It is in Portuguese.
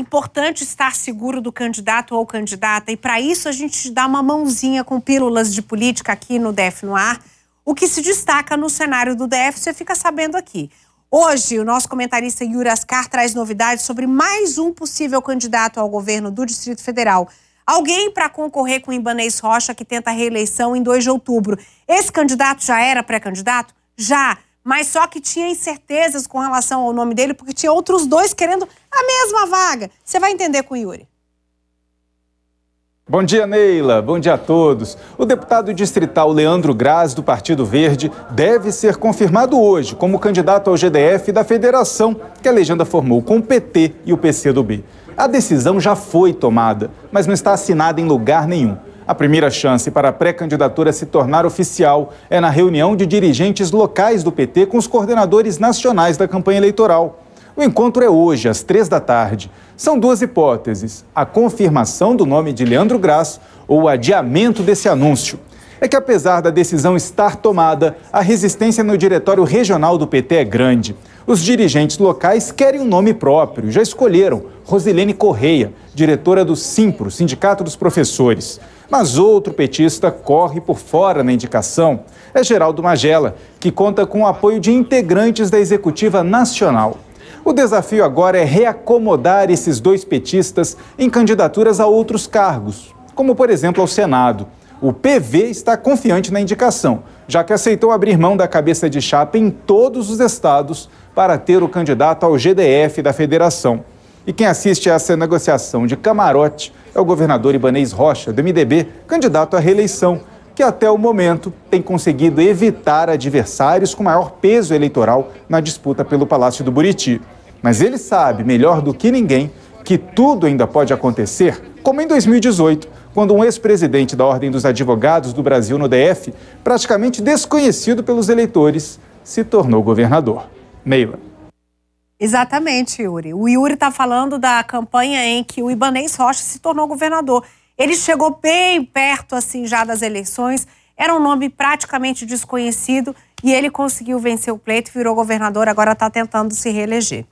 Importante estar seguro do candidato ou candidata, e para isso a gente dá uma mãozinha com pílulas de política aqui no DF no ar. O que se destaca no cenário do DF, você fica sabendo aqui. Hoje, o nosso comentarista Yuri Ascar traz novidades sobre mais um possível candidato ao governo do Distrito Federal. Alguém para concorrer com Ibanez Rocha, que tenta reeleição em 2 de outubro. Esse candidato já era pré-candidato? Já! mas só que tinha incertezas com relação ao nome dele, porque tinha outros dois querendo a mesma vaga. Você vai entender com o Yuri. Bom dia, Neila. Bom dia a todos. O deputado distrital Leandro Graz, do Partido Verde, deve ser confirmado hoje como candidato ao GDF da federação, que a legenda formou com o PT e o PCdoB. A decisão já foi tomada, mas não está assinada em lugar nenhum. A primeira chance para a pré-candidatura se tornar oficial é na reunião de dirigentes locais do PT com os coordenadores nacionais da campanha eleitoral. O encontro é hoje, às três da tarde. São duas hipóteses: a confirmação do nome de Leandro Graz ou o adiamento desse anúncio é que, apesar da decisão estar tomada, a resistência no diretório regional do PT é grande. Os dirigentes locais querem um nome próprio, já escolheram Rosilene Correia, diretora do Simpro, Sindicato dos Professores. Mas outro petista corre por fora na indicação. É Geraldo Magela, que conta com o apoio de integrantes da Executiva Nacional. O desafio agora é reacomodar esses dois petistas em candidaturas a outros cargos, como por exemplo ao Senado o PV está confiante na indicação, já que aceitou abrir mão da cabeça de chapa em todos os estados para ter o candidato ao GDF da federação. E quem assiste a essa negociação de camarote é o governador Ibanês Rocha, do MDB, candidato à reeleição, que até o momento tem conseguido evitar adversários com maior peso eleitoral na disputa pelo Palácio do Buriti. Mas ele sabe, melhor do que ninguém, que tudo ainda pode acontecer, como em 2018, quando um ex-presidente da Ordem dos Advogados do Brasil no DF, praticamente desconhecido pelos eleitores, se tornou governador. Meila. Exatamente, Yuri. O Yuri está falando da campanha em que o Ibanês Rocha se tornou governador. Ele chegou bem perto, assim, já das eleições. Era um nome praticamente desconhecido e ele conseguiu vencer o pleito, virou governador, agora está tentando se reeleger.